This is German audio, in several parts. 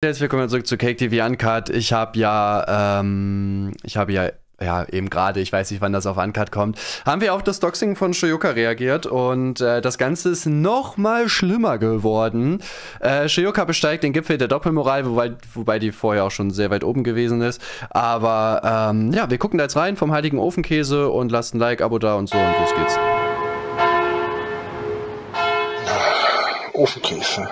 Herzlich willkommen zurück zu KTV Uncut. Ich habe ja, ähm, ich habe ja, ja, eben gerade, ich weiß nicht, wann das auf Uncut kommt, haben wir auf das Doxing von Shoyoka reagiert und äh, das Ganze ist nochmal schlimmer geworden. Äh, Shoyoka besteigt den Gipfel der Doppelmoral, wobei, wobei die vorher auch schon sehr weit oben gewesen ist. Aber ähm, ja, wir gucken da jetzt rein vom heiligen Ofenkäse und lasst ein Like, Abo da und so und los geht's. Ofenkäse.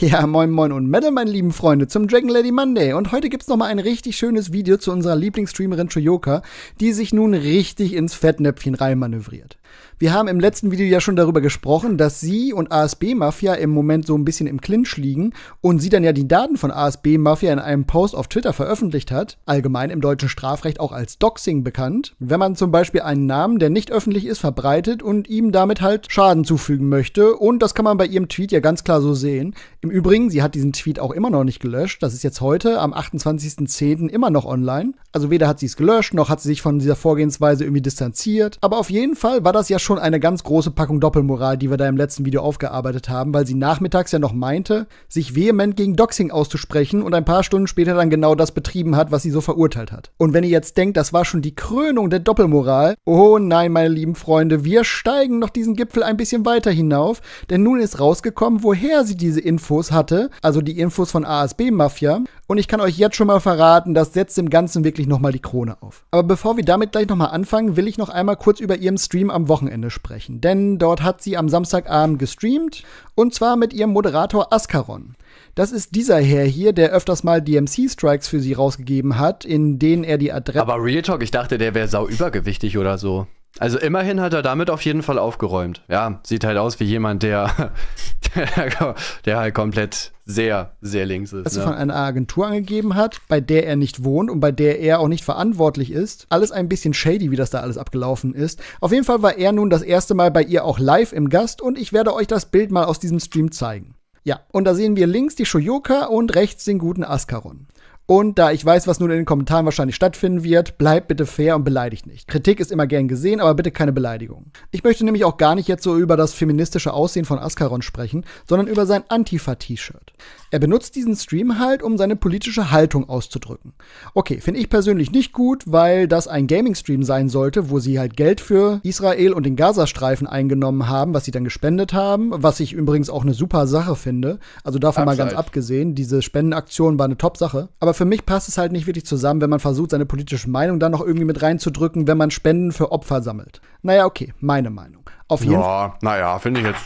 Ja, moin moin und Metal, meine lieben Freunde, zum Dragon Lady Monday. Und heute gibt's nochmal ein richtig schönes Video zu unserer Lieblingsstreamerin Choyoka, die sich nun richtig ins Fettnäpfchen reinmanövriert. Wir haben im letzten Video ja schon darüber gesprochen, dass sie und ASB Mafia im Moment so ein bisschen im Clinch liegen und sie dann ja die Daten von ASB Mafia in einem Post auf Twitter veröffentlicht hat, allgemein im deutschen Strafrecht auch als Doxing bekannt, wenn man zum Beispiel einen Namen, der nicht öffentlich ist, verbreitet und ihm damit halt Schaden zufügen möchte. Und das kann man bei ihrem Tweet ja ganz klar so sehen. Im Übrigen, sie hat diesen Tweet auch immer noch nicht gelöscht. Das ist jetzt heute am 28.10. immer noch online. Also weder hat sie es gelöscht, noch hat sie sich von dieser Vorgehensweise irgendwie distanziert. Aber auf jeden Fall war das das ja schon eine ganz große Packung Doppelmoral, die wir da im letzten Video aufgearbeitet haben, weil sie nachmittags ja noch meinte, sich vehement gegen Doxing auszusprechen und ein paar Stunden später dann genau das betrieben hat, was sie so verurteilt hat. Und wenn ihr jetzt denkt, das war schon die Krönung der Doppelmoral, oh nein, meine lieben Freunde, wir steigen noch diesen Gipfel ein bisschen weiter hinauf, denn nun ist rausgekommen, woher sie diese Infos hatte, also die Infos von ASB Mafia, und ich kann euch jetzt schon mal verraten, das setzt dem Ganzen wirklich nochmal die Krone auf. Aber bevor wir damit gleich nochmal anfangen, will ich noch einmal kurz über ihren Stream am Wochenende sprechen. Denn dort hat sie am Samstagabend gestreamt. Und zwar mit ihrem Moderator Ascaron. Das ist dieser Herr hier, der öfters mal DMC-Strikes für sie rausgegeben hat, in denen er die Adresse. Aber Real Talk, ich dachte, der wäre sau übergewichtig oder so. Also immerhin hat er damit auf jeden Fall aufgeräumt. Ja, sieht halt aus wie jemand, der, der, der halt komplett sehr, sehr links ist. Das ne? von einer Agentur angegeben hat, bei der er nicht wohnt und bei der er auch nicht verantwortlich ist. Alles ein bisschen shady, wie das da alles abgelaufen ist. Auf jeden Fall war er nun das erste Mal bei ihr auch live im Gast und ich werde euch das Bild mal aus diesem Stream zeigen. Ja, und da sehen wir links die Shoyoka und rechts den guten Askaron. Und da ich weiß, was nun in den Kommentaren wahrscheinlich stattfinden wird, bleibt bitte fair und beleidigt nicht. Kritik ist immer gern gesehen, aber bitte keine Beleidigung. Ich möchte nämlich auch gar nicht jetzt so über das feministische Aussehen von Ascaron sprechen, sondern über sein Antifa-T-Shirt. Er benutzt diesen Stream halt, um seine politische Haltung auszudrücken. Okay, finde ich persönlich nicht gut, weil das ein Gaming-Stream sein sollte, wo sie halt Geld für Israel und den Gazastreifen eingenommen haben, was sie dann gespendet haben, was ich übrigens auch eine super Sache finde. Also davon Abseits. mal ganz abgesehen, diese Spendenaktion war eine Top-Sache. Aber für mich passt es halt nicht wirklich zusammen, wenn man versucht, seine politische Meinung dann noch irgendwie mit reinzudrücken, wenn man Spenden für Opfer sammelt. Naja, okay, meine Meinung. Auf jeden ja, Fall. Naja, finde ich jetzt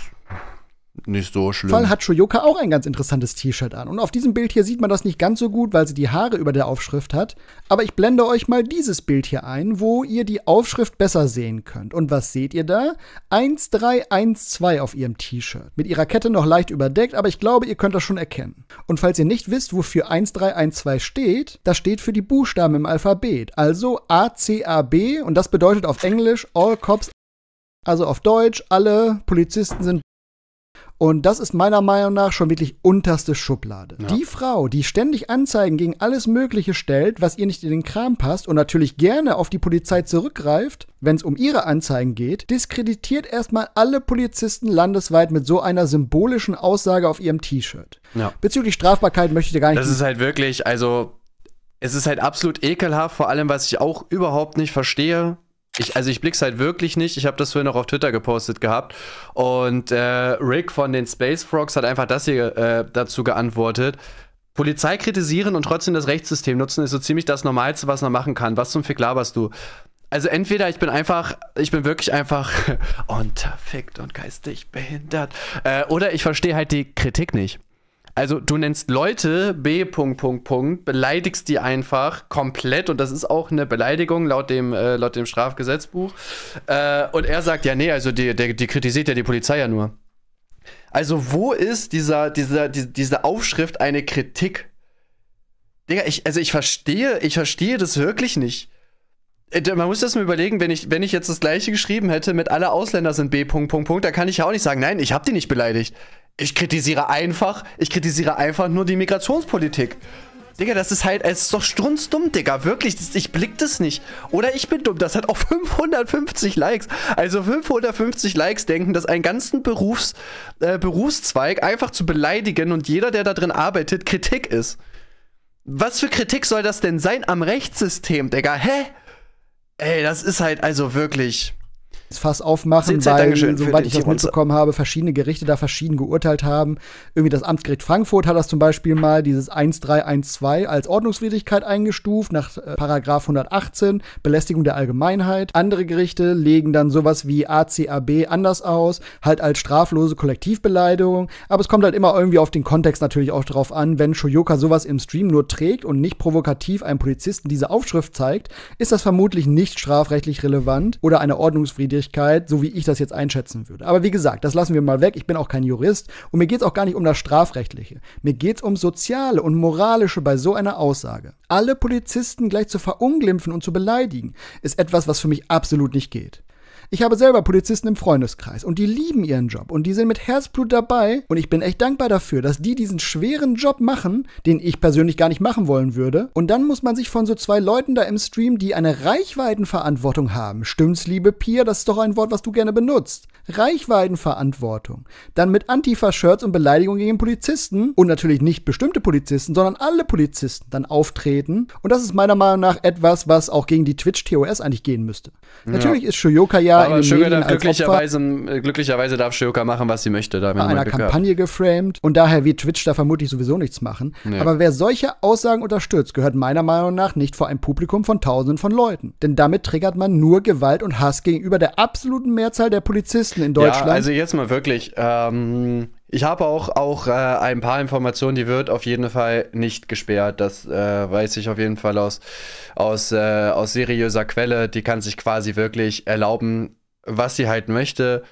nicht so schlimm. Fall hat Shoyoka auch ein ganz interessantes T-Shirt an. Und auf diesem Bild hier sieht man das nicht ganz so gut, weil sie die Haare über der Aufschrift hat. Aber ich blende euch mal dieses Bild hier ein, wo ihr die Aufschrift besser sehen könnt. Und was seht ihr da? 1312 auf ihrem T-Shirt. Mit ihrer Kette noch leicht überdeckt, aber ich glaube, ihr könnt das schon erkennen. Und falls ihr nicht wisst, wofür 1312 steht, das steht für die Buchstaben im Alphabet. Also ACAB und das bedeutet auf Englisch All Cops also auf Deutsch, alle Polizisten sind und das ist meiner Meinung nach schon wirklich unterste Schublade. Ja. Die Frau, die ständig Anzeigen gegen alles Mögliche stellt, was ihr nicht in den Kram passt und natürlich gerne auf die Polizei zurückgreift, wenn es um ihre Anzeigen geht, diskreditiert erstmal alle Polizisten landesweit mit so einer symbolischen Aussage auf ihrem T-Shirt. Ja. Bezüglich Strafbarkeit möchte ich dir gar nicht. Das ist halt wirklich, also es ist halt absolut ekelhaft, vor allem was ich auch überhaupt nicht verstehe ich, also ich blick's halt wirklich nicht. Ich habe das vorhin noch auf Twitter gepostet gehabt. Und äh, Rick von den Space Frogs hat einfach das hier äh, dazu geantwortet. Polizei kritisieren und trotzdem das Rechtssystem nutzen ist so ziemlich das Normalste, was man machen kann. Was zum Fick laberst du? Also entweder ich bin einfach, ich bin wirklich einfach unterfickt und geistig behindert. Äh, oder ich verstehe halt die Kritik nicht. Also du nennst Leute B. Punkt, Punkt, Punkt, beleidigst die einfach komplett und das ist auch eine Beleidigung laut dem, äh, laut dem Strafgesetzbuch. Äh, und er sagt, ja, nee, also die, die, die kritisiert ja die Polizei ja nur. Also wo ist dieser, dieser, die, diese Aufschrift eine Kritik? Digga, ich, also ich verstehe, ich verstehe das wirklich nicht. Äh, man muss das mal überlegen, wenn ich, wenn ich jetzt das gleiche geschrieben hätte mit alle Ausländer sind B. Punkt, Punkt, Punkt, da kann ich ja auch nicht sagen, nein, ich hab die nicht beleidigt. Ich kritisiere einfach, ich kritisiere einfach nur die Migrationspolitik. Digga, das ist halt, es ist doch strunzdumm, Digga. Wirklich, ich blick das nicht. Oder ich bin dumm, das hat auch 550 Likes. Also 550 Likes denken, dass einen ganzen Berufs, äh, Berufszweig einfach zu beleidigen und jeder, der da drin arbeitet, Kritik ist. Was für Kritik soll das denn sein am Rechtssystem, Digga? Hä? Ey, das ist halt also wirklich das Fass aufmachen, halt weil, soweit ich das mitbekommen habe, verschiedene Gerichte da verschieden geurteilt haben. Irgendwie das Amtsgericht Frankfurt hat das zum Beispiel mal, dieses 1312, als Ordnungswidrigkeit eingestuft, nach äh, Paragraf 118, Belästigung der Allgemeinheit. Andere Gerichte legen dann sowas wie ACAB anders aus, halt als straflose Kollektivbeleidigung. Aber es kommt halt immer irgendwie auf den Kontext natürlich auch drauf an. Wenn Shoyoka sowas im Stream nur trägt und nicht provokativ einem Polizisten diese Aufschrift zeigt, ist das vermutlich nicht strafrechtlich relevant oder eine Ordnungswidrigkeit Strafmündigkeit, so wie ich das jetzt einschätzen würde. Aber wie gesagt, das lassen wir mal weg. Ich bin auch kein Jurist und mir geht es auch gar nicht um das Strafrechtliche. Mir geht es um soziale und moralische bei so einer Aussage. Alle Polizisten gleich zu verunglimpfen und zu beleidigen, ist etwas, was für mich absolut nicht geht. Ich habe selber Polizisten im Freundeskreis und die lieben ihren Job und die sind mit Herzblut dabei und ich bin echt dankbar dafür, dass die diesen schweren Job machen, den ich persönlich gar nicht machen wollen würde. Und dann muss man sich von so zwei Leuten da im Stream, die eine Reichweitenverantwortung haben, stimmt's, liebe Pia, das ist doch ein Wort, was du gerne benutzt, Reichweitenverantwortung. Dann mit Antifa-Shirts und Beleidigungen gegen Polizisten und natürlich nicht bestimmte Polizisten, sondern alle Polizisten dann auftreten. Und das ist meiner Meinung nach etwas, was auch gegen die Twitch-TOS eigentlich gehen müsste. Ja. Natürlich ist Shoyoka ja Aber in den Medien darf glücklicherweise, Opfer, äh, glücklicherweise darf Shoyoka machen, was sie möchte. Da bei einer Kampagne gehabt. geframed und daher wird Twitch da vermutlich sowieso nichts machen. Nee. Aber wer solche Aussagen unterstützt, gehört meiner Meinung nach nicht vor ein Publikum von Tausenden von Leuten. Denn damit triggert man nur Gewalt und Hass gegenüber der absoluten Mehrzahl der Polizisten Journalisten in Deutschland. Ja, also jetzt mal wirklich. Ähm, ich habe auch, auch äh, ein paar Informationen, die wird auf jeden Fall nicht gesperrt. Das äh, weiß ich auf jeden Fall aus, aus, äh, aus seriöser Quelle. Die kann sich quasi wirklich erlauben, was sie halt möchte.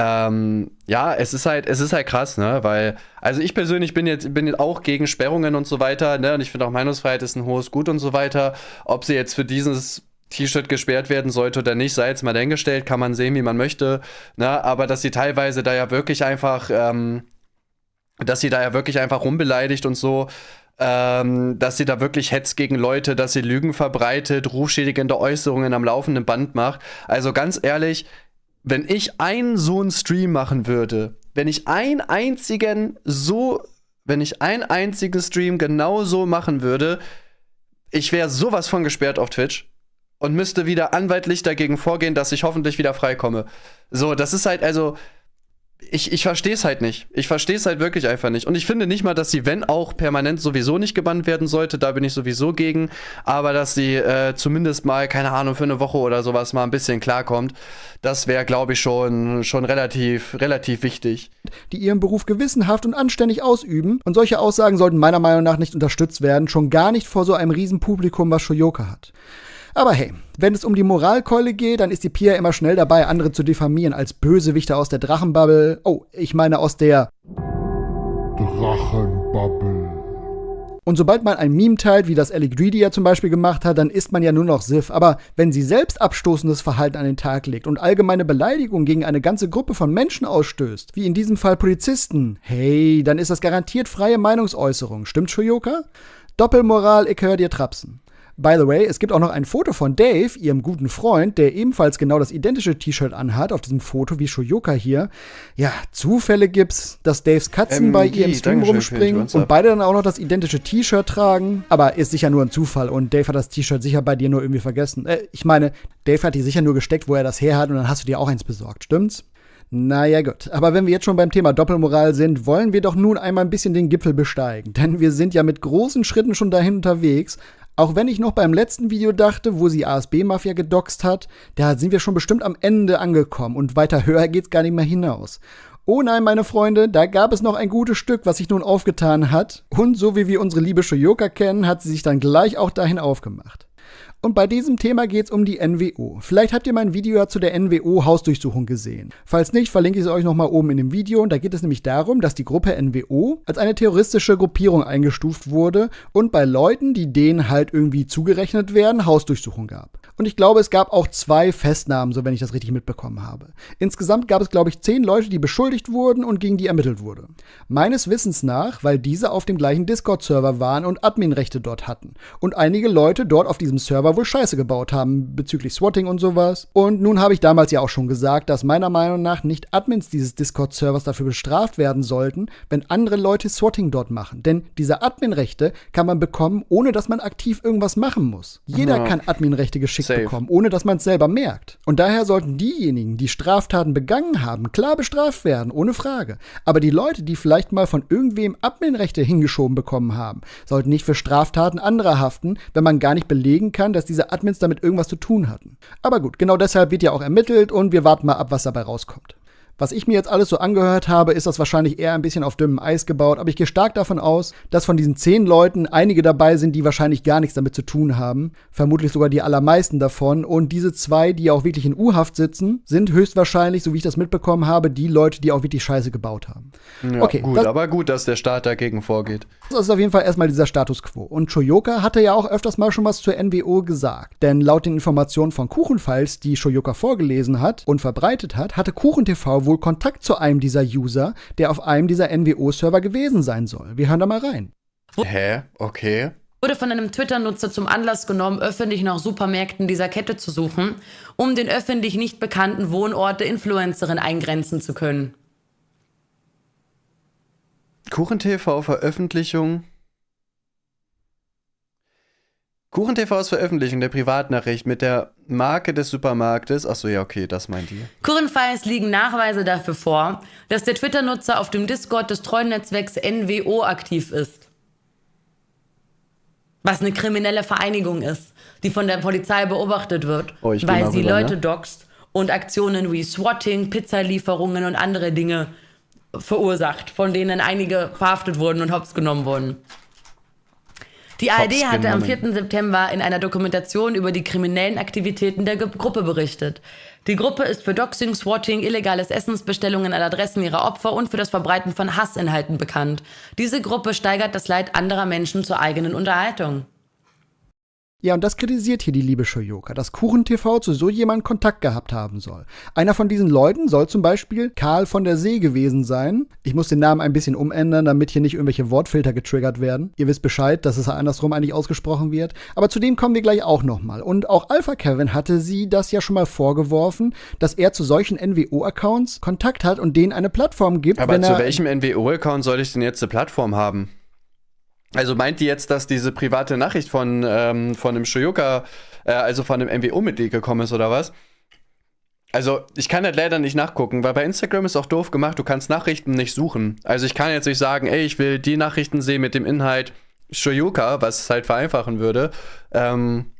Ähm, ja, es ist halt, es ist halt krass, ne? Weil, also ich persönlich bin jetzt, bin jetzt auch gegen Sperrungen und so weiter, ne? Und ich finde auch Meinungsfreiheit ist ein hohes Gut und so weiter. Ob sie jetzt für dieses T-Shirt gesperrt werden sollte oder nicht, sei jetzt mal dahingestellt, kann man sehen, wie man möchte. Ne? Aber dass sie teilweise da ja wirklich einfach, ähm, dass sie da ja wirklich einfach rumbeleidigt und so, ähm, dass sie da wirklich Hetz gegen Leute, dass sie Lügen verbreitet, rufschädigende Äußerungen am laufenden Band macht. Also ganz ehrlich, wenn ich einen so einen Stream machen würde, wenn ich einen einzigen so, wenn ich einen einzigen Stream genau so machen würde, ich wäre sowas von gesperrt auf Twitch und müsste wieder anwaltlich dagegen vorgehen, dass ich hoffentlich wieder freikomme. So, das ist halt also. Ich, ich verstehe es halt nicht. Ich verstehe es halt wirklich einfach nicht. Und ich finde nicht mal, dass sie, wenn auch permanent sowieso nicht gebannt werden sollte, da bin ich sowieso gegen, aber dass sie äh, zumindest mal, keine Ahnung, für eine Woche oder sowas mal ein bisschen klarkommt, das wäre, glaube ich, schon, schon relativ, relativ wichtig. Die ihren Beruf gewissenhaft und anständig ausüben. Und solche Aussagen sollten meiner Meinung nach nicht unterstützt werden, schon gar nicht vor so einem riesen Publikum, was Shoyoka hat. Aber hey, wenn es um die Moralkeule geht, dann ist die Pia immer schnell dabei, andere zu diffamieren als Bösewichter aus der Drachenbubble. Oh, ich meine aus der Drachenbubble. Und sobald man ein Meme teilt, wie das Ellie Greedy ja zum Beispiel gemacht hat, dann ist man ja nur noch Sif. Aber wenn sie selbst abstoßendes Verhalten an den Tag legt und allgemeine Beleidigung gegen eine ganze Gruppe von Menschen ausstößt, wie in diesem Fall Polizisten, hey, dann ist das garantiert freie Meinungsäußerung. Stimmt, Shoyoka? Doppelmoral, ich höre dir trapsen. By the way, es gibt auch noch ein Foto von Dave, ihrem guten Freund, der ebenfalls genau das identische T-Shirt anhat, auf diesem Foto wie Shoyoka hier. Ja, Zufälle gibt's, dass Daves Katzen ähm, bei ihr im Stream rumspringen und beide dann auch noch das identische T-Shirt tragen. Aber ist sicher nur ein Zufall und Dave hat das T-Shirt sicher bei dir nur irgendwie vergessen. Äh, ich meine, Dave hat die sicher nur gesteckt, wo er das her hat und dann hast du dir auch eins besorgt, stimmt's? Naja gut, aber wenn wir jetzt schon beim Thema Doppelmoral sind, wollen wir doch nun einmal ein bisschen den Gipfel besteigen, denn wir sind ja mit großen Schritten schon dahin unterwegs, auch wenn ich noch beim letzten Video dachte, wo sie ASB-Mafia gedoxt hat, da sind wir schon bestimmt am Ende angekommen und weiter höher geht's gar nicht mehr hinaus. Oh nein, meine Freunde, da gab es noch ein gutes Stück, was sich nun aufgetan hat. Und so wie wir unsere liebe Shoyoka kennen, hat sie sich dann gleich auch dahin aufgemacht. Und bei diesem Thema geht es um die NWO. Vielleicht habt ihr mein Video ja zu der NWO Hausdurchsuchung gesehen. Falls nicht, verlinke ich es euch nochmal oben in dem Video. Und da geht es nämlich darum, dass die Gruppe NWO als eine terroristische Gruppierung eingestuft wurde und bei Leuten, die denen halt irgendwie zugerechnet werden, Hausdurchsuchung gab. Und ich glaube, es gab auch zwei Festnahmen, so wenn ich das richtig mitbekommen habe. Insgesamt gab es, glaube ich, zehn Leute, die beschuldigt wurden und gegen die ermittelt wurde. Meines Wissens nach, weil diese auf dem gleichen Discord-Server waren und Adminrechte dort hatten. Und einige Leute dort auf diesem Server wohl Scheiße gebaut haben, bezüglich Swatting und sowas. Und nun habe ich damals ja auch schon gesagt, dass meiner Meinung nach nicht Admins dieses Discord-Servers dafür bestraft werden sollten, wenn andere Leute Swatting dort machen. Denn diese Adminrechte kann man bekommen, ohne dass man aktiv irgendwas machen muss. Jeder ja. kann Adminrechte geschickt mitbekommen, ohne dass man es selber merkt. Und daher sollten diejenigen, die Straftaten begangen haben, klar bestraft werden, ohne Frage. Aber die Leute, die vielleicht mal von irgendwem Adminrechte hingeschoben bekommen haben, sollten nicht für Straftaten anderer haften, wenn man gar nicht belegen kann, dass diese Admins damit irgendwas zu tun hatten. Aber gut, genau deshalb wird ja auch ermittelt und wir warten mal ab, was dabei rauskommt. Was ich mir jetzt alles so angehört habe, ist das wahrscheinlich eher ein bisschen auf dünnem Eis gebaut, aber ich gehe stark davon aus, dass von diesen zehn Leuten einige dabei sind, die wahrscheinlich gar nichts damit zu tun haben. Vermutlich sogar die allermeisten davon. Und diese zwei, die auch wirklich in U-Haft sitzen, sind höchstwahrscheinlich, so wie ich das mitbekommen habe, die Leute, die auch wirklich Scheiße gebaut haben. Ja, okay, gut, aber gut, dass der Staat dagegen vorgeht. Das ist auf jeden Fall erstmal dieser Status quo. Und Shoyoka hatte ja auch öfters mal schon was zur NWO gesagt. Denn laut den Informationen von Kuchenfalls, die Shoyoka vorgelesen hat und verbreitet hat, hatte Kuchen TV wohl Kontakt zu einem dieser User, der auf einem dieser NWO-Server gewesen sein soll. Wir hören da mal rein. Hä? Okay wurde von einem Twitter-Nutzer zum Anlass genommen, öffentlich nach Supermärkten dieser Kette zu suchen, um den öffentlich nicht bekannten Wohnort der Influencerin eingrenzen zu können. kuchentv Veröffentlichung KuchenTVs Veröffentlichung der Privatnachricht mit der Marke des Supermarktes. Achso, ja, okay, das meint ihr. Kurenfiles liegen Nachweise dafür vor, dass der Twitter-Nutzer auf dem Discord des Treunetzwerks NWO aktiv ist. Was eine kriminelle Vereinigung ist, die von der Polizei beobachtet wird, oh, weil sie rüber, Leute ne? doxt und Aktionen wie Swatting, Pizzalieferungen und andere Dinge verursacht, von denen einige verhaftet wurden und hops genommen wurden. Die ARD Tops hatte genommen. am 4. September in einer Dokumentation über die kriminellen Aktivitäten der Gruppe berichtet. Die Gruppe ist für Doxing, Swatting, illegales Essensbestellungen an Adressen ihrer Opfer und für das Verbreiten von Hassinhalten bekannt. Diese Gruppe steigert das Leid anderer Menschen zur eigenen Unterhaltung. Ja, und das kritisiert hier die liebe Shoyoka, dass KuchenTV zu so jemand Kontakt gehabt haben soll. Einer von diesen Leuten soll zum Beispiel Karl von der See gewesen sein. Ich muss den Namen ein bisschen umändern, damit hier nicht irgendwelche Wortfilter getriggert werden. Ihr wisst Bescheid, dass es andersrum eigentlich ausgesprochen wird. Aber zu dem kommen wir gleich auch nochmal. Und auch Alpha Kevin hatte sie das ja schon mal vorgeworfen, dass er zu solchen NWO-Accounts Kontakt hat und denen eine Plattform gibt. Aber zu welchem NWO-Account soll ich denn jetzt eine Plattform haben? Also meint die jetzt, dass diese private Nachricht von, ähm, von einem Shoyoka, äh, also von einem MWO-Mitglied gekommen ist oder was? Also, ich kann das halt leider nicht nachgucken, weil bei Instagram ist auch doof gemacht, du kannst Nachrichten nicht suchen. Also, ich kann jetzt nicht sagen, ey, ich will die Nachrichten sehen mit dem Inhalt Shoyoka, was es halt vereinfachen würde. Ähm,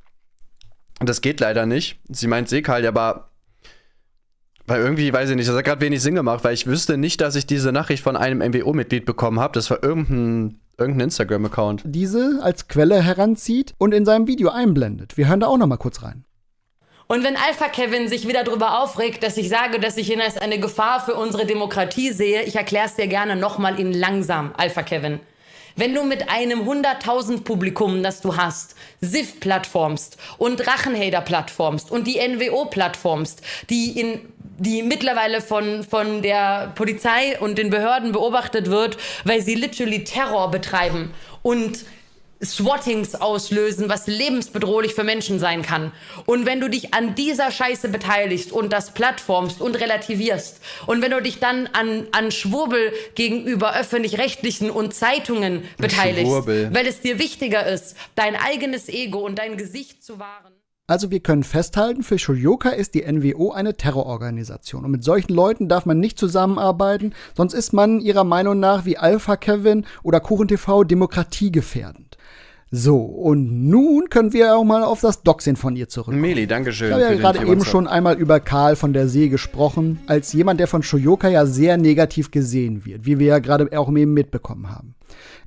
das geht leider nicht. Sie meint Sekal, aber weil irgendwie, weiß ich nicht, das hat gerade wenig Sinn gemacht, weil ich wüsste nicht, dass ich diese Nachricht von einem MWO-Mitglied bekommen habe. Das war irgendein irgendeinen Instagram-Account. Diese als Quelle heranzieht und in seinem Video einblendet. Wir hören da auch nochmal kurz rein. Und wenn Alpha Kevin sich wieder darüber aufregt, dass ich sage, dass ich ihn als eine Gefahr für unsere Demokratie sehe, ich erkläre es dir gerne nochmal in langsam, Alpha Kevin. Wenn du mit einem 100.000 Publikum, das du hast, SIF plattformst und Drachenhader plattformst und die NWO plattformst, die in die mittlerweile von, von der Polizei und den Behörden beobachtet wird, weil sie literally Terror betreiben und Swattings auslösen, was lebensbedrohlich für Menschen sein kann. Und wenn du dich an dieser Scheiße beteiligst und das plattformst und relativierst und wenn du dich dann an, an Schwurbel gegenüber öffentlich-rechtlichen und Zeitungen beteiligst, Schwurbel. weil es dir wichtiger ist, dein eigenes Ego und dein Gesicht zu wahren. Also wir können festhalten, für Shoyoka ist die NWO eine Terrororganisation. Und mit solchen Leuten darf man nicht zusammenarbeiten, sonst ist man ihrer Meinung nach wie Alpha Kevin oder Kuchen TV demokratiegefährdend. So, und nun können wir auch mal auf das Doxin von ihr zurück. Meli, danke schön. Ich habe ja gerade eben schon einmal über Karl von der See gesprochen, als jemand, der von Shoyoka ja sehr negativ gesehen wird, wie wir ja gerade auch eben mitbekommen haben.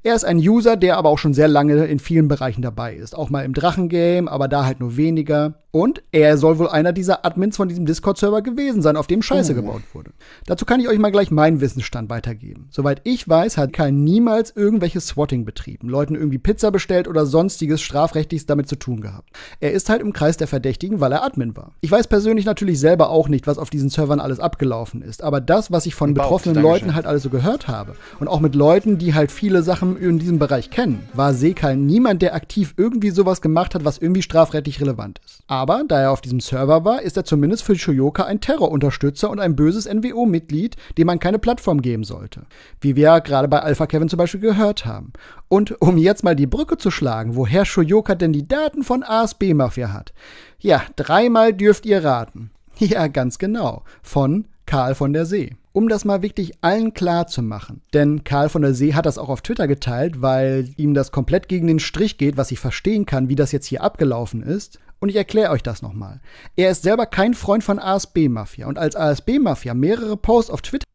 Er ist ein User, der aber auch schon sehr lange in vielen Bereichen dabei ist. Auch mal im Drachengame, aber da halt nur weniger. Und er soll wohl einer dieser Admins von diesem Discord-Server gewesen sein, auf dem Scheiße oh. gebaut wurde. Dazu kann ich euch mal gleich meinen Wissensstand weitergeben. Soweit ich weiß, hat Karl niemals irgendwelche Swatting betrieben, Leuten irgendwie Pizza bestellt oder sonstiges strafrechtliches damit zu tun gehabt. Er ist halt im Kreis der Verdächtigen, weil er Admin war. Ich weiß persönlich natürlich selber auch nicht, was auf diesen Servern alles abgelaufen ist, aber das, was ich von Baut, betroffenen Dankeschön. Leuten halt alles so gehört habe und auch mit Leuten, die halt viele Sachen in diesem Bereich kennen, war Sekal niemand, der aktiv irgendwie sowas gemacht hat, was irgendwie strafrechtlich relevant ist. Aber aber da er auf diesem Server war, ist er zumindest für Shoyoka ein Terrorunterstützer und ein böses NWO-Mitglied, dem man keine Plattform geben sollte. Wie wir gerade bei Alpha Kevin zum Beispiel gehört haben. Und um jetzt mal die Brücke zu schlagen, woher Shoyoka denn die Daten von ASB-Mafia hat. Ja, dreimal dürft ihr raten. Ja, ganz genau. Von Karl von der See. Um das mal wirklich allen klar zu machen. Denn Karl von der See hat das auch auf Twitter geteilt, weil ihm das komplett gegen den Strich geht, was ich verstehen kann, wie das jetzt hier abgelaufen ist. Und ich erkläre euch das nochmal. Er ist selber kein Freund von ASB-Mafia. Und als ASB-Mafia mehrere Posts auf Twitter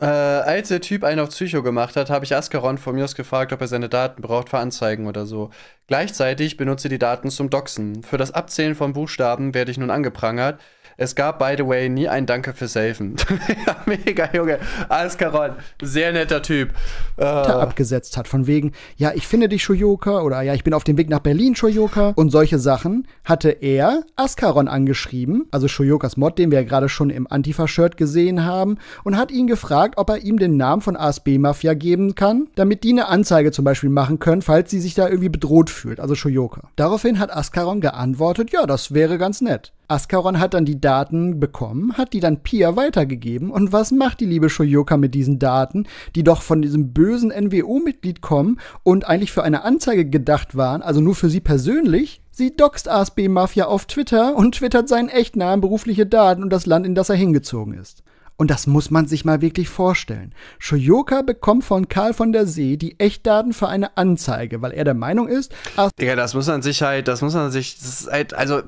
äh, als der Typ einen auf Psycho gemacht hat, habe ich Ascaron von mir aus gefragt, ob er seine Daten braucht für Anzeigen oder so. Gleichzeitig benutze die Daten zum Doxen. Für das Abzählen von Buchstaben werde ich nun angeprangert. Es gab, by the way, nie ein Danke fürs Safen. ja, mega, Junge. Askaron, sehr netter Typ. Äh, abgesetzt hat, von wegen, ja, ich finde dich, Shoyoka, oder ja, ich bin auf dem Weg nach Berlin, Shoyoka. Und solche Sachen hatte er Askaron angeschrieben, also Shoyokas Mod, den wir ja gerade schon im Antifa-Shirt gesehen haben, und hat ihn gefragt, ob er ihm den Namen von ASB-Mafia geben kann, damit die eine Anzeige zum Beispiel machen können, falls sie sich da irgendwie bedroht fühlt, also Shoyoka. Daraufhin hat Askaron geantwortet, ja, das wäre ganz nett. Ascaron hat dann die Daten bekommen, hat die dann Pia weitergegeben. Und was macht die liebe Shoyoka mit diesen Daten, die doch von diesem bösen NWO-Mitglied kommen und eigentlich für eine Anzeige gedacht waren, also nur für sie persönlich? Sie doxt ASB Mafia auf Twitter und twittert seinen Echtnamen, berufliche Daten und das Land, in das er hingezogen ist. Und das muss man sich mal wirklich vorstellen. Shoyoka bekommt von Karl von der See die Echtdaten für eine Anzeige, weil er der Meinung ist, Digga, das muss man sich halt, das muss man sich, das ist halt, also.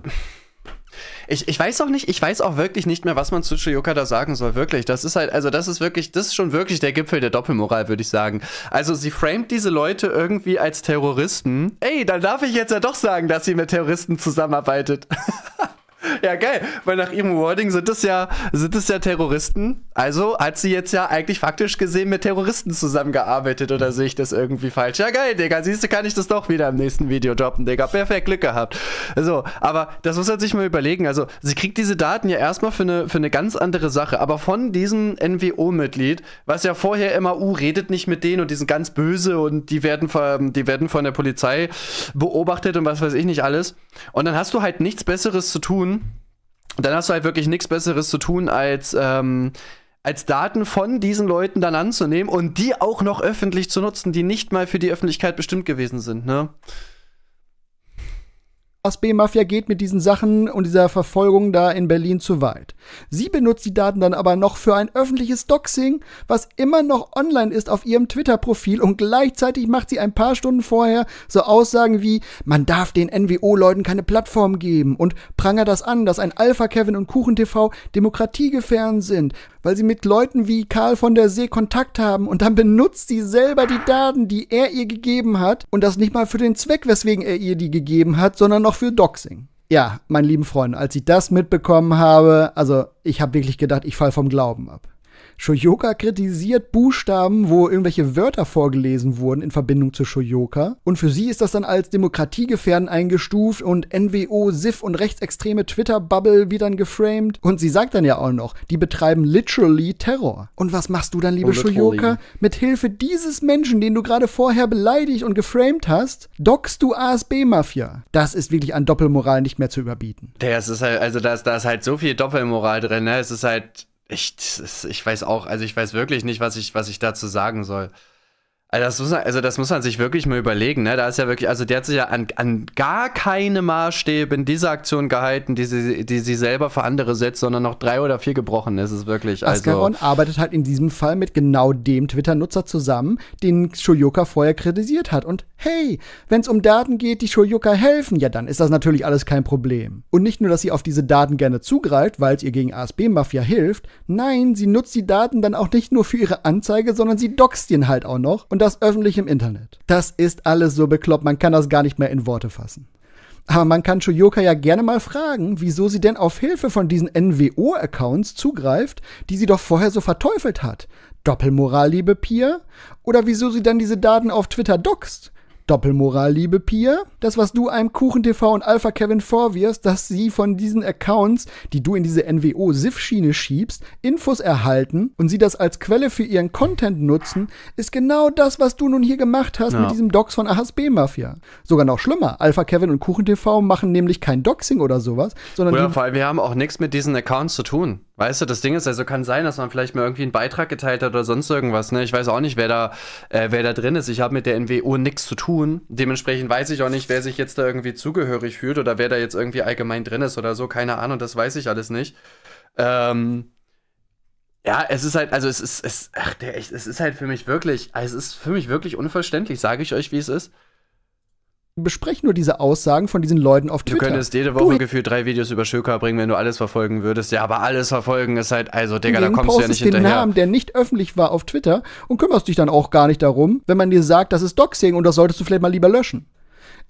Ich, ich weiß auch nicht, ich weiß auch wirklich nicht mehr, was man zu Shiyoka da sagen soll. Wirklich. Das ist halt, also das ist wirklich, das ist schon wirklich der Gipfel der Doppelmoral, würde ich sagen. Also sie framet diese Leute irgendwie als Terroristen. Ey, dann darf ich jetzt ja doch sagen, dass sie mit Terroristen zusammenarbeitet. Ja, geil, weil nach ihrem Wording sind es ja, sind es ja Terroristen. Also hat sie jetzt ja eigentlich faktisch gesehen mit Terroristen zusammengearbeitet oder sehe ich das irgendwie falsch? Ja, geil, Digga, siehst du, kann ich das doch wieder im nächsten Video droppen, Digga. Perfekt, Glück gehabt. So, aber das muss man sich mal überlegen. Also, sie kriegt diese Daten ja erstmal für eine, für eine ganz andere Sache, aber von diesem NWO-Mitglied, was ja vorher immer, uh, redet nicht mit denen und die sind ganz böse und die werden, die werden von der Polizei beobachtet und was weiß ich nicht alles. Und dann hast du halt nichts Besseres zu tun, tun, dann hast du halt wirklich nichts Besseres zu tun, als, ähm, als Daten von diesen Leuten dann anzunehmen und die auch noch öffentlich zu nutzen, die nicht mal für die Öffentlichkeit bestimmt gewesen sind, ne? b mafia geht mit diesen Sachen und dieser Verfolgung da in Berlin zu weit. Sie benutzt die Daten dann aber noch für ein öffentliches Doxing, was immer noch online ist auf ihrem Twitter-Profil und gleichzeitig macht sie ein paar Stunden vorher so Aussagen wie, man darf den NWO-Leuten keine Plattform geben und prangert das an, dass ein Alpha Kevin und Kuchen TV demokratiegefährdend sind weil sie mit Leuten wie Karl von der See Kontakt haben und dann benutzt sie selber die Daten, die er ihr gegeben hat und das nicht mal für den Zweck, weswegen er ihr die gegeben hat, sondern noch für Doxing. Ja, meine lieben Freunde, als ich das mitbekommen habe, also ich habe wirklich gedacht, ich falle vom Glauben ab. Shoyoka kritisiert Buchstaben, wo irgendwelche Wörter vorgelesen wurden in Verbindung zu Shoyoka. Und für sie ist das dann als demokratiegefährdend eingestuft und NWO, SIF und rechtsextreme Twitter-Bubble wird dann geframed. Und sie sagt dann ja auch noch, die betreiben literally Terror. Und was machst du dann, liebe Shoyoka? Mit Hilfe dieses Menschen, den du gerade vorher beleidigt und geframed hast, dockst du ASB-Mafia. Das ist wirklich an Doppelmoral nicht mehr zu überbieten. Der, es ist halt, also da ist, da ist halt so viel Doppelmoral drin, ne? Es ist halt ich, ich weiß auch, also ich weiß wirklich nicht, was ich, was ich dazu sagen soll. Also das, muss man, also das muss man sich wirklich mal überlegen, ne? Da ist ja wirklich, also der hat sich ja an, an gar keine Maßstäbe in dieser Aktion gehalten, die sie, die sie selber für andere setzt, sondern noch drei oder vier gebrochen ist es wirklich. Also Ascaron also arbeitet halt in diesem Fall mit genau dem Twitter-Nutzer zusammen, den Shoyoka vorher kritisiert hat. Und hey, wenn es um Daten geht, die Shoyoka helfen, ja dann ist das natürlich alles kein Problem. Und nicht nur, dass sie auf diese Daten gerne zugreift, weil es ihr gegen ASB-Mafia hilft, nein, sie nutzt die Daten dann auch nicht nur für ihre Anzeige, sondern sie doxt den halt auch noch. Und und das öffentlich im Internet. Das ist alles so bekloppt, man kann das gar nicht mehr in Worte fassen. Aber man kann Shoyoka ja gerne mal fragen, wieso sie denn auf Hilfe von diesen NWO-Accounts zugreift, die sie doch vorher so verteufelt hat. Doppelmoral, liebe Pia? Oder wieso sie dann diese Daten auf Twitter doxt? Doppelmoral, liebe Pia. Das, was du einem Kuchen TV und Alpha Kevin vorwirfst, dass sie von diesen Accounts, die du in diese NWO-SIF-Schiene schiebst, Infos erhalten und sie das als Quelle für ihren Content nutzen, ist genau das, was du nun hier gemacht hast ja. mit diesem Docs von AHSB Mafia. Sogar noch schlimmer. Alpha Kevin und Kuchen TV machen nämlich kein Doxing oder sowas, sondern. Oder vor allem, wir haben auch nichts mit diesen Accounts zu tun. Weißt du, das Ding ist, also kann sein, dass man vielleicht mal irgendwie einen Beitrag geteilt hat oder sonst irgendwas. Ne? Ich weiß auch nicht, wer da, äh, wer da drin ist. Ich habe mit der NWO nichts zu tun. Dementsprechend weiß ich auch nicht, wer sich jetzt da irgendwie zugehörig fühlt oder wer da jetzt irgendwie allgemein drin ist oder so. Keine Ahnung, das weiß ich alles nicht. Ähm, ja, es ist halt, also es ist, es, ach, der es ist halt für mich wirklich, also es ist für mich wirklich unverständlich, sage ich euch, wie es ist besprechen nur diese Aussagen von diesen Leuten auf Twitter. Du könntest jede Woche du, gefühlt drei Videos über Schöker bringen, wenn du alles verfolgen würdest. Ja, aber alles verfolgen ist halt, also Digga, da kommst du ja nicht hinterher. den Namen, der nicht öffentlich war auf Twitter und kümmerst dich dann auch gar nicht darum, wenn man dir sagt, das ist Doxing und das solltest du vielleicht mal lieber löschen.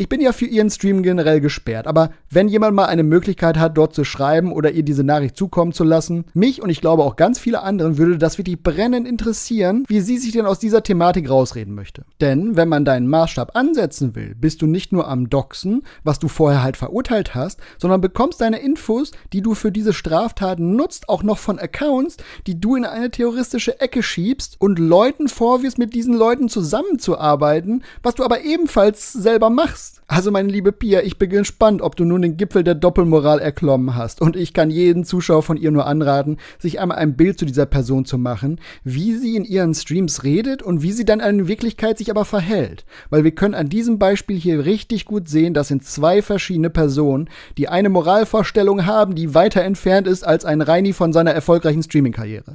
Ich bin ja für Ihren Stream generell gesperrt, aber wenn jemand mal eine Möglichkeit hat, dort zu schreiben oder ihr diese Nachricht zukommen zu lassen, mich und ich glaube auch ganz viele anderen würde das wirklich brennend interessieren, wie sie sich denn aus dieser Thematik rausreden möchte. Denn wenn man deinen Maßstab ansetzen will, bist du nicht nur am Doxen, was du vorher halt verurteilt hast, sondern bekommst deine Infos, die du für diese Straftaten nutzt, auch noch von Accounts, die du in eine terroristische Ecke schiebst und Leuten vorwirfst, mit diesen Leuten zusammenzuarbeiten, was du aber ebenfalls selber machst hast. Also meine liebe Pia, ich bin gespannt, ob du nun den Gipfel der Doppelmoral erklommen hast. Und ich kann jeden Zuschauer von ihr nur anraten, sich einmal ein Bild zu dieser Person zu machen, wie sie in ihren Streams redet und wie sie dann in Wirklichkeit sich aber verhält. Weil wir können an diesem Beispiel hier richtig gut sehen, das sind zwei verschiedene Personen, die eine Moralvorstellung haben, die weiter entfernt ist als ein Reini von seiner erfolgreichen Streaming-Karriere.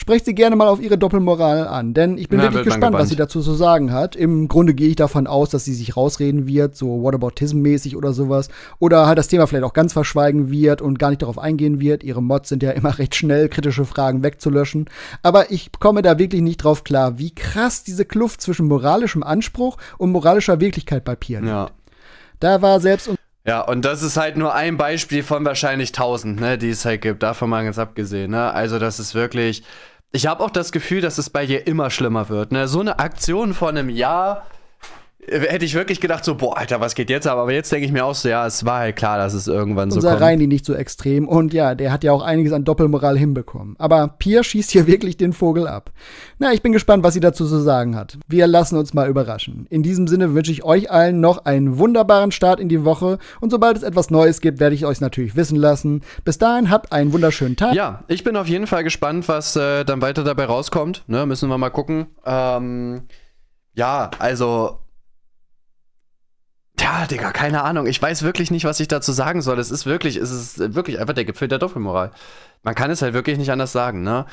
Sprecht sie gerne mal auf ihre Doppelmoral an, denn ich bin Na, wirklich gespannt, was sie dazu zu sagen hat. Im Grunde gehe ich davon aus, dass sie sich rausreden wird, so Whataboutism-mäßig oder sowas. Oder halt das Thema vielleicht auch ganz verschweigen wird und gar nicht darauf eingehen wird. Ihre Mods sind ja immer recht schnell, kritische Fragen wegzulöschen. Aber ich komme da wirklich nicht drauf klar, wie krass diese Kluft zwischen moralischem Anspruch und moralischer Wirklichkeit bei Pier liegt. Ja. Da war selbst ja, und das ist halt nur ein Beispiel von wahrscheinlich tausend, ne, die es halt gibt. Davon mal ganz abgesehen, ne? Also, das ist wirklich. Ich habe auch das Gefühl, dass es bei dir immer schlimmer wird. Ne? So eine Aktion von einem Jahr hätte ich wirklich gedacht, so, boah, Alter, was geht jetzt ab? Aber jetzt denke ich mir auch so, ja, es war halt klar, dass es irgendwann Unser so kommt. Reini nicht so extrem. Und ja, der hat ja auch einiges an Doppelmoral hinbekommen. Aber Pier schießt hier wirklich den Vogel ab. Na, ich bin gespannt, was sie dazu zu sagen hat. Wir lassen uns mal überraschen. In diesem Sinne wünsche ich euch allen noch einen wunderbaren Start in die Woche. Und sobald es etwas Neues gibt, werde ich euch natürlich wissen lassen. Bis dahin, habt einen wunderschönen Tag. Ja, ich bin auf jeden Fall gespannt, was äh, dann weiter dabei rauskommt. Ne, müssen wir mal gucken. Ähm, ja, also ja, Digga, keine Ahnung. Ich weiß wirklich nicht, was ich dazu sagen soll. Es ist wirklich, es ist wirklich einfach der Gipfel der Doppelmoral. Man kann es halt wirklich nicht anders sagen, ne?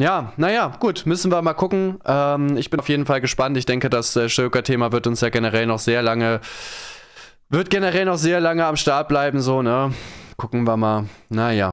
Ja, naja, gut, müssen wir mal gucken. Ähm, ich bin auf jeden Fall gespannt. Ich denke, das äh, Schöker-Thema wird uns ja generell noch sehr lange, wird generell noch sehr lange am Start bleiben, so, ne? Gucken wir mal. Naja.